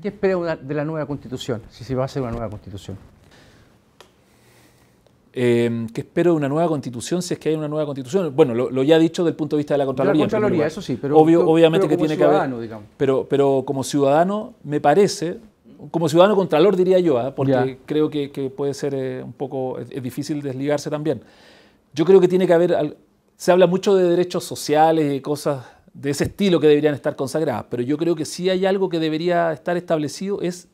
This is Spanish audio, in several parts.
¿Qué espera de la nueva constitución, si se va a hacer una nueva constitución? Em, ¿Qué espero de una nueva constitución si es que hay una nueva constitución? Bueno, lo, ya ya dicho desde el punto de vista de la Contraloría. Contraloría, eso sí, pero, obviamente como que tiene que Digamos. Pero, pero como ciudadano, me parece, como ciudadano contralor diría yo, ¿ah? porque creo que, puede ser eh, un poco, difícil desligarse también. Yo creo que tiene que haber, se habla mucho de derechos sociales y cosas de ese estilo que deberían estar consagradas, pero yo creo que sí hay algo que debería estar establecido, es,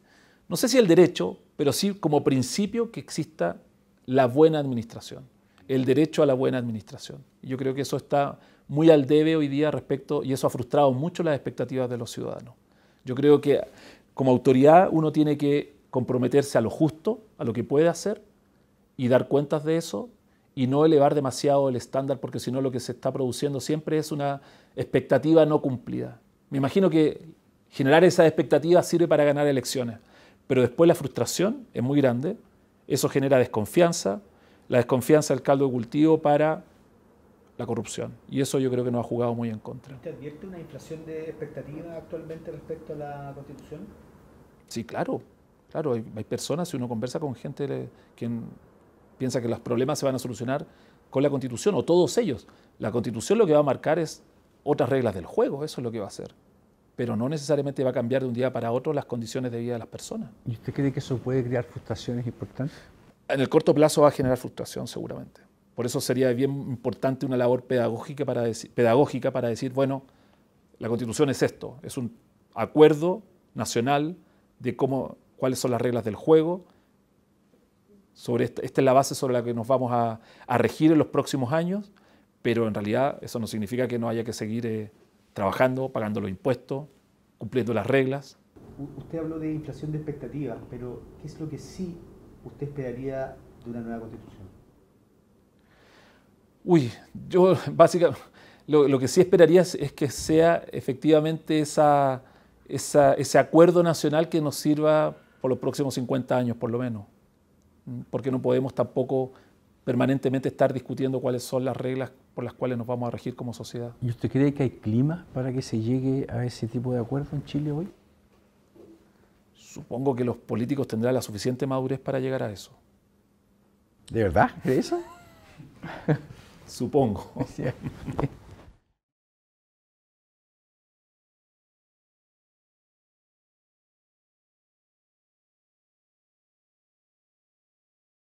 no sé si el derecho, pero sí como principio que exista la buena administración, el derecho a la buena administración. Yo creo que eso está muy al debe hoy día respecto, y eso ha frustrado mucho las expectativas de los ciudadanos. Yo creo que como autoridad uno tiene que comprometerse a lo justo, a lo que puede hacer, y dar cuentas de eso, y no elevar demasiado el estándar porque si no lo que se está produciendo siempre es una expectativa no cumplida. Me imagino que generar esa expectativa sirve para ganar elecciones, pero después la frustración es muy grande, eso genera desconfianza, la desconfianza del caldo de cultivo para la corrupción. Y eso yo creo que nos ha jugado muy en contra. ¿Te advierte una inflación de expectativas actualmente respecto a la Constitución? Sí, claro. Claro, hay, personas, si uno conversa con gente que piensa que los problemas se van a solucionar con la Constitución o todos ellos. La Constitución lo que va a marcar es otras reglas del juego, eso es lo que va a hacer. Pero no necesariamente va a cambiar de un día para otro las condiciones de vida de las personas. ¿Y usted cree que eso puede crear frustraciones importantes? En el corto plazo va a generar frustración seguramente. Por eso sería bien importante una labor pedagógica para, decir, pedagógica para decir, bueno, la constitución es esto, es un acuerdo nacional de cómo, cuáles son las reglas del juego, esta, es la base sobre la que nos vamos a, regir en los próximos años, pero en realidad eso no significa que no haya que seguir eh, trabajando, pagando los impuestos, cumpliendo las reglas. Usted habló de inflación de expectativas, pero ¿qué es lo que sí usted esperaría de una nueva constitución? Uy, yo básicamente lo, que sí esperaría es, que sea efectivamente ese acuerdo nacional que nos sirva por los próximos 50 años, por lo menos porque no podemos tampoco permanentemente estar discutiendo cuáles son las reglas por las cuales nos vamos a regir como sociedad. ¿Y usted cree que hay clima para que se llegue a ese tipo de acuerdo en Chile hoy? Supongo que los políticos tendrán la suficiente madurez para llegar a eso. ¿De verdad? ¿De eso? Supongo.